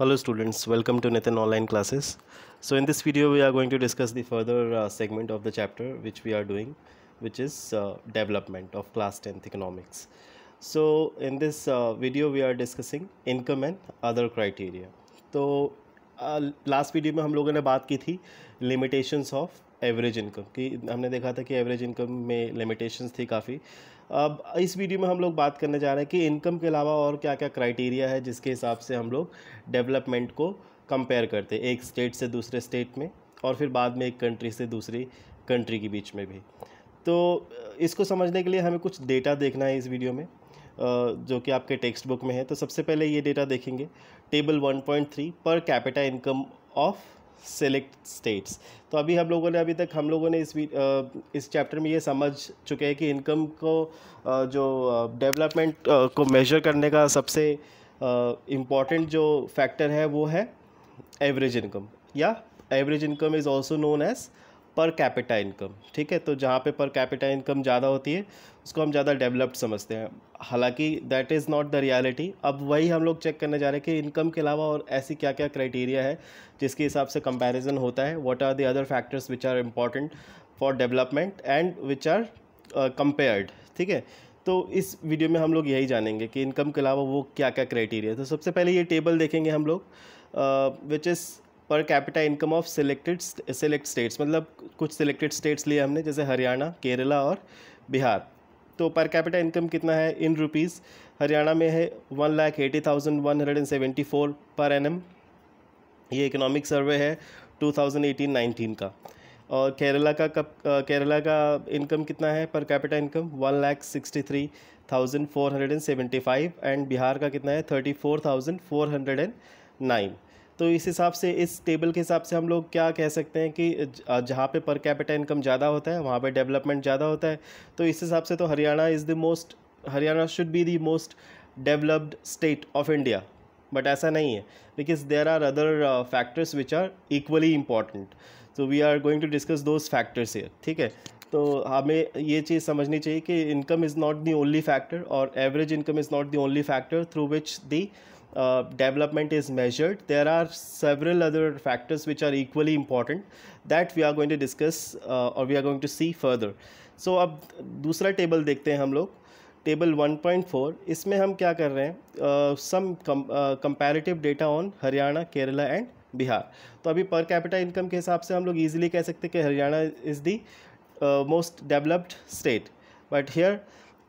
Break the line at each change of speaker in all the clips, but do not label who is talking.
hello students welcome to Nathan online classes so in this video we are going to discuss the further uh, segment of the chapter which we are doing which is uh, development of class 10th economics so in this uh, video we are discussing income and other criteria So, uh, last video, में हम लोगों ने बात की average income की हमने देखा था कि एवरेज इनकम में लिमिटेशंस थी काफ़ी अब इस वीडियो में हम लोग बात करने जा रहे हैं कि इनकम के अलावा और क्या क्या क्राइटेरिया है जिसके हिसाब से हम लोग डेवलपमेंट को कंपेयर करते हैं एक स्टेट से दूसरे स्टेट में और फिर बाद में एक कंट्री से दूसरी कंट्री के बीच में भी तो इसको समझने के लिए हमें कुछ डेटा देखना है इस वीडियो में जो कि आपके टेक्स्ट बुक में है तो सबसे पहले ये डेटा देखेंगे table 1.3 per capita income of select states तो अभी हम लोगों ने अभी तक हम लोगों ने इस इस चैप्टर में ये समझ चुके हैं कि इनकम को जो डेवलपमेंट को मेजर करने का सबसे इम्पॉर्टेंट जो फैक्टर है वो है एवरेज इनकम या average income is also known as per capita income ठीक है तो जहाँ पे पर कैपिटा इनकम ज़्यादा होती है उसको हम ज़्यादा डेवलप्ड समझते हैं हालांकि that is not the reality अब वही हम लोग चेक करने जा रहे हैं कि इनकम के अलावा और ऐसी क्या क्या क्राइटेरिया है जिसके हिसाब से कंपैरिजन होता है what are the other factors which are important for development and which are compared ठीक है तो इस वीडियो में हम लोग यही जानेंगे कि इनकम के अलावा वो क्या क्या क्राइटेरिया है तो सबसे पहले ये टेबल देखेंगे हम लोग which uh, is per capita income of selected select states मतलब कुछ सिलेक्टेड स्टेट्स लिए हमने जैसे हरियाणा केरला और बिहार तो पर कैपिटा इनकम कितना है इन रुपीज़ हरियाणा में है one lakh eighty thousand one hundred and seventy four per annum ये इकोनॉमिक सर्वे है टू थाउजेंड एटीन नाइनटीन का और केरला का कब केरला का इनकम कितना है per capita income one lakh sixty three thousand four hundred and seventy five and Bihar का कितना है thirty four thousand four hundred and nine तो इस हिसाब से इस टेबल के हिसाब से हम लोग क्या कह सकते हैं कि जहाँ पे पर कैपिटा इनकम ज़्यादा होता है वहाँ पे डेवलपमेंट ज़्यादा होता है तो इस हिसाब से तो Haryana is the most Haryana should be the most developed state of India but ऐसा नहीं है because there are other factors which are equally important तो we are going to discuss those factors ये ठीक है तो हमें ये चीज़ समझनी चाहिए कि income is not the only factor और average income is not the only factor through which the development is measured there are several other factors which are equally important that we are going to discuss uh, or we are going to see further so अब दूसरा table देखते हैं हम लोग table 1.4 point four इसमें हम क्या कर रहे हैं some comparative data on Haryana Kerala and Bihar तो अभी पर कैपिटा इनकम के हिसाब से हम लोग ईजिली कह सकते हैं कि Haryana is the most developed state but here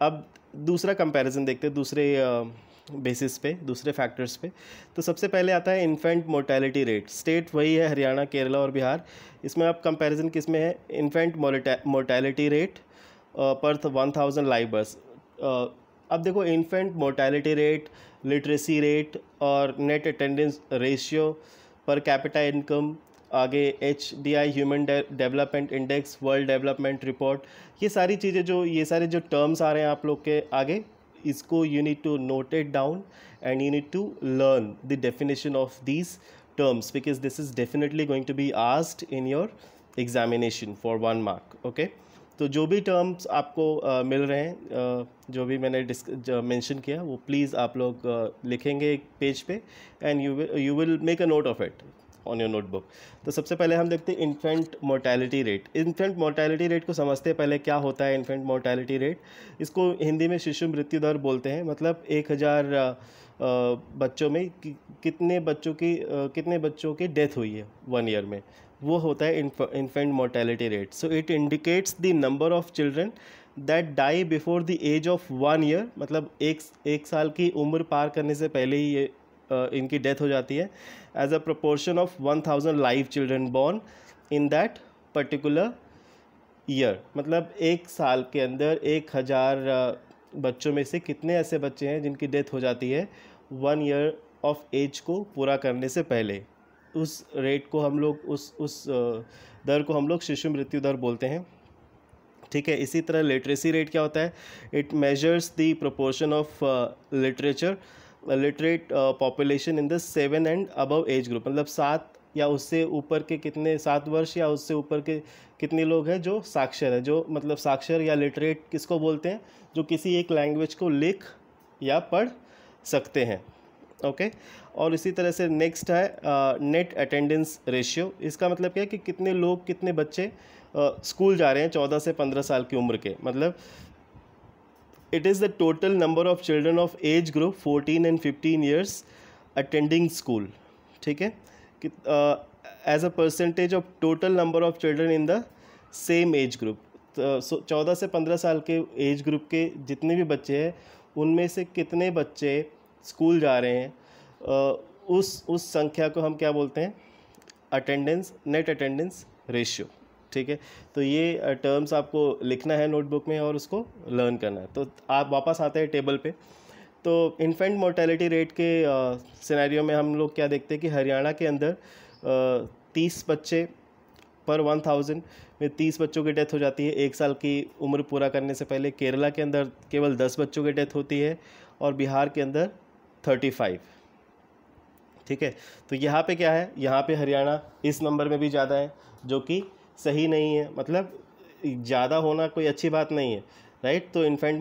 अब दूसरा कंपेरिजन देखते हैं दूसरे uh, बेसिस पे दूसरे फैक्टर्स पे तो सबसे पहले आता है इन्फेंट मोर्टेलिटी रेट स्टेट वही है हरियाणा केरला और बिहार इसमें आप कंपैरिजन किस में है infant mortality rate per one thousand live births अब देखो infant mortality rate literacy rate और net attendance ratio per capita income आगे H D I human development index world development report ये सारी चीज़ें जो ये सारे जो टर्म्स आ रहे हैं आप लोग के आगे इसको you need to note it down and you need to learn the definition of these terms because this is definitely going to be asked in your examination for one mark okay तो जो भी terms आपको uh, मिल रहे हैं uh, जो भी मैंने mention किया वो प्लीज़ आप लोग uh, लिखेंगे एक पेज पे and you you will make a note of it on your notebook तो सबसे पहले हम देखते हैं infant mortality rate infant mortality rate को समझते हैं पहले क्या होता है इन्फेंट मोर्टैलिटी रेट इसको हिंदी में शिशु मृत्यु दर बोलते हैं मतलब एक हज़ार बच्चों में कि, कितने बच्चों की कितने बच्चों की डेथ हुई है वन ईयर में वो होता है infant mortality rate so it indicates the number of children that die before the age of one year मतलब एक एक साल की उम्र पार करने से पहले ही ये इनकी डेथ हो जाती है as a proportion of one thousand live children born in that particular year मतलब एक साल के अंदर एक हज़ार बच्चों में से कितने ऐसे बच्चे हैं जिनकी डेथ हो जाती है वन ईयर ऑफ एज को पूरा करने से पहले उस रेट को हम लोग उस उस दर को हम लोग शिशु मृत्यु दर बोलते हैं ठीक है इसी तरह लिटरेसी रेट क्या होता है it measures the proportion of literature literate population in the seven and above age group मतलब सात या उससे ऊपर के कितने सात वर्ष या उससे ऊपर के कितने लोग हैं जो साक्षर हैं जो मतलब साक्षर या लिटरेट किसको बोलते हैं जो किसी एक लैंग्वेज को लिख या पढ़ सकते हैं ओके okay? और इसी तरह से नेक्स्ट है नेट अटेंडेंस रेशियो इसका मतलब क्या है कि कितने लोग कितने बच्चे स्कूल uh, जा रहे हैं चौदह से पंद्रह साल की उम्र के मतलब it is the total number of children of age group fourteen and fifteen years attending school ठीक है as a percentage of total number of children in the same age group so चौदह से पंद्रह साल के एज ग्रुप के जितने भी बच्चे हैं उनमें से कितने बच्चे स्कूल जा रहे हैं उस उस संख्या को हम क्या बोलते हैं अटेंडेंस नेट अटेंडेंस रेशियो ठीक है तो ये टर्म्स आपको लिखना है नोटबुक में और उसको लर्न करना है तो आप वापस आते हैं टेबल पे तो इन्फेंट मोर्टेलिटी रेट के सिनेरियो में हम लोग क्या देखते हैं कि हरियाणा के अंदर तीस बच्चे पर वन थाउजेंड में तीस बच्चों की डेथ हो जाती है एक साल की उम्र पूरा करने से पहले केरला के अंदर केवल दस बच्चों की डेथ होती है और बिहार के अंदर थर्टी फाइव ठीक है तो यहाँ पे क्या है यहाँ पे हरियाणा इस नंबर में भी ज़्यादा है जो कि सही नहीं है मतलब ज़्यादा होना कोई अच्छी बात नहीं है राइट तो इन्फेंट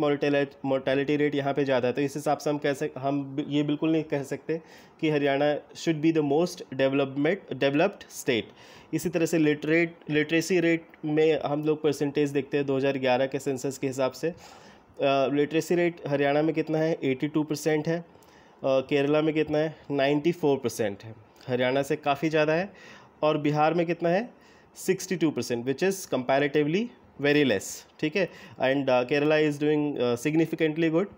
मोर्टेलिटी रेट यहाँ पे ज़्यादा है तो इस हिसाब से हम कह सक हम ये बिल्कुल नहीं कह सकते कि Haryana should be the most development developed state इसी तरह से लिटरेट लिटरेसी रेट में हम लोग परसेंटेज देखते हैं 2011 के सेंसस के हिसाब से लिटरेसी रेट हरियाणा में कितना है 82 परसेंट है केरला में कितना है 94 परसेंट है हरियाणा से काफ़ी ज़्यादा है और बिहार में कितना है sixty two percent which is comparatively very less ठीक है and Kerala is doing significantly good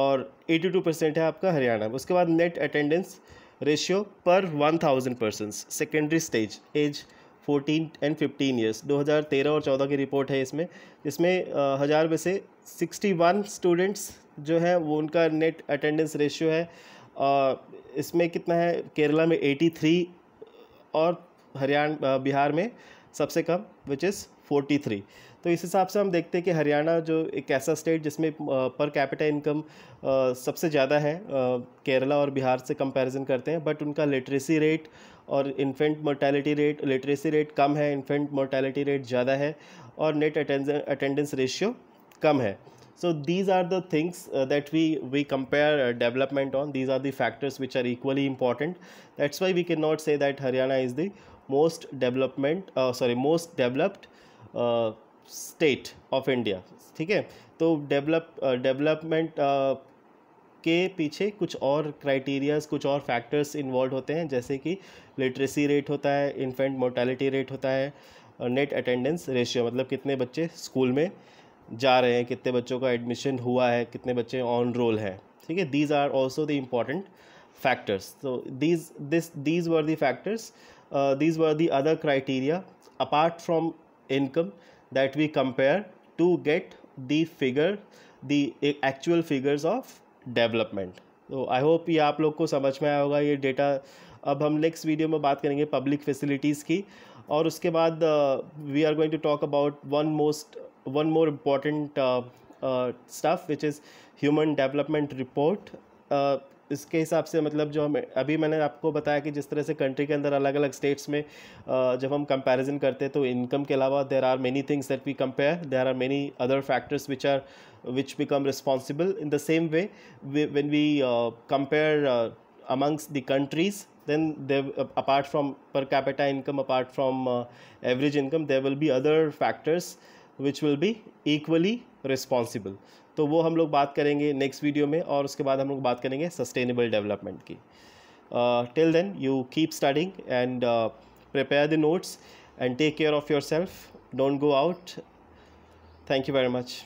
और एटी टू परसेंट है आपका हरियाणा उसके बाद net attendance ratio per one thousand persons secondary stage age fourteen and fifteen years दो हजार तेरह और चौदह की रिपोर्ट है इसमें इसमें uh, हज़ार में से सिक्सटी वन स्टूडेंट्स जो हैं वो उनका नेट अटेंडेंस रेशियो है uh, इसमें कितना है केरला में एटी थ्री और हरियाणा बिहार में सबसे कम विच इज़ थ्री तो इस हिसाब से हम देखते हैं कि हरियाणा जो एक ऐसा स्टेट जिसमें पर कैपिटा इनकम सबसे ज़्यादा है केरला और बिहार से कंपैरिजन करते हैं बट उनका लिटरेसी रेट और infant mortality rate literacy rate कम है इन्फेंट मोर्टेलिटी रेट ज़्यादा है और नेट अटेंडेंस रेशियो कम है so these are the things uh, that we we compare uh, development on these are the factors which are equally important that's why we cannot say that haryana is the most development uh, sorry most developed uh, state of india theek hai to develop uh, development uh, के पीछे कुछ और criterias कुछ और factors involve होते हैं जैसे कि लिटरेसी रेट होता है इन्फेंट मोर्टेलिटी रेट होता है नेट अटेंडेंस रेशियो मतलब कितने बच्चे स्कूल में uh, जा रहे हैं कितने बच्चों का एडमिशन हुआ है कितने बच्चे ऑन रोल हैं ठीक है these are also the important factors तो these this these were the factors these were the other criteria apart from income that we compare to get the figure the actual figures of development तो I hope ये आप लोग को समझ में आया होगा ये डेटा अब हम नेक्स्ट वीडियो में बात करेंगे पब्लिक फैसिलिटीज़ की और उसके बाद we are going to talk about one most one more important uh, uh, which which is human development report इसके हिसाब से मतलब जो हम अभी मैंने आपको बताया कि जिस तरह से कंट्री के अंदर अलग अलग स्टेट्स में uh, जब हम कंपैरिजन करते हैं तो इनकम के अलावा there are many things that we compare there are many other factors which are which become responsible in the same way when we compare amongst the countries then there apart from per capita income apart from uh, average income there will be other factors which will be equally responsible तो वो हम लोग बात करेंगे next video में और उसके बाद हम लोग बात करेंगे सस्टेनेबल डेवलपमेंट की till then you keep studying and prepare the notes and take care of your self don't go out thank you very much